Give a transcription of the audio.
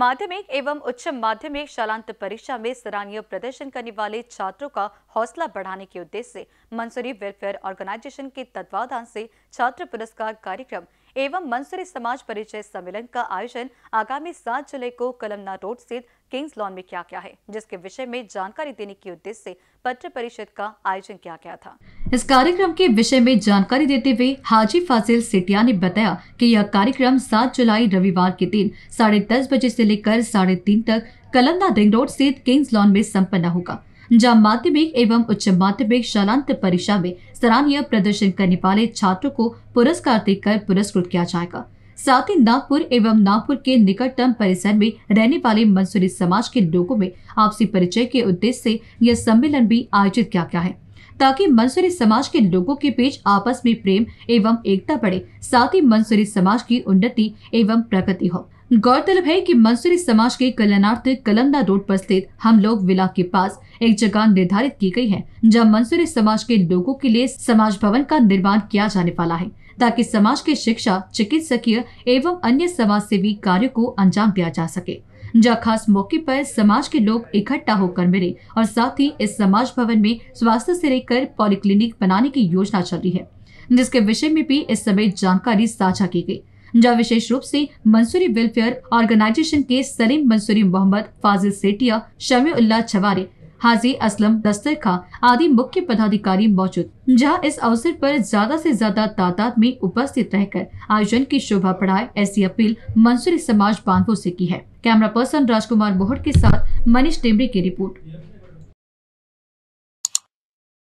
माध्यमिक एवं उच्च माध्यमिक शालांत परीक्षा में सराहनीय प्रदर्शन करने वाले छात्रों का हौसला बढ़ाने के उद्देश्य से मंसूरी वेलफेयर ऑर्गेनाइजेशन के तत्वावधान से छात्र पुरस्कार कार्यक्रम एवं मंसूरी समाज परिचय सम्मेलन का आयोजन आगामी सात जुलाई को कलमना रोड स्थित किंग्स लॉन में किया गया है जिसके विषय में जानकारी देने के उद्देश्य से पत्र परिषद का आयोजन किया गया था इस कार्यक्रम के विषय में जानकारी देते हुए हाजी फाजिल सेटिया ने बताया कि यह कार्यक्रम 7 जुलाई रविवार के दिन साढ़े दस बजे से लेकर साढ़े तीन तक कलमना रिंग रोड स्थित किंग्स लॉन में सम्पन्न होगा जहाँ माध्यमिक एवं उच्च माध्यमिक शालांत परीक्षा में सराहनीय प्रदर्शन करने वाले छात्रों को पुरस्कार देकर पुरस्कृत किया जाएगा साथ ही नागपुर एवं नागपुर के निकटतम परिसर में रहने वाले मंसूरी समाज के लोगों में आपसी परिचय के उद्देश्य से यह सम्मेलन भी आयोजित किया गया है ताकि मंसूरी समाज के लोगों के बीच आपस में प्रेम एवं एकता बढ़े साथ ही मंसूरी समाज की उन्नति एवं प्रगति हो गौरतलब है कि मंसूरी समाज के कल्याणार्थ कलंदा रोड पर स्थित हम लोग विला के पास एक जगह निर्धारित की गई है जहां मंसूरी समाज के लोगों के लिए समाज भवन का निर्माण किया जाने वाला है ताकि समाज के शिक्षा चिकित्सकीय एवं अन्य समाज सेवी कार्यो को अंजाम दिया जा सके जहाँ खास मौके पर समाज के लोग इकट्ठा होकर मिले और साथ ही इस समाज भवन में स्वास्थ्य से लेकर पॉलीक्लिनिक बनाने की योजना चल रही है जिसके विषय में भी इस समय जानकारी साझा की गई जहाँ विशेष रूप से मंसूरी वेलफेयर ऑर्गेनाइजेशन के सलीम मंसूरी मोहम्मद फाजिल सेटिया शमी उल्ला छवारे हाजी असलम दस्तर खां आदि मुख्य पदाधिकारी मौजूद जहां इस अवसर पर ज्यादा से ज्यादा तादाद में उपस्थित रहकर आयोजन की शोभा बढ़ाए ऐसी अपील मंसूरी समाज बांधो से की है कैमरा पर्सन राजकुमार मोहट के साथ मनीष टेमरी की रिपोर्ट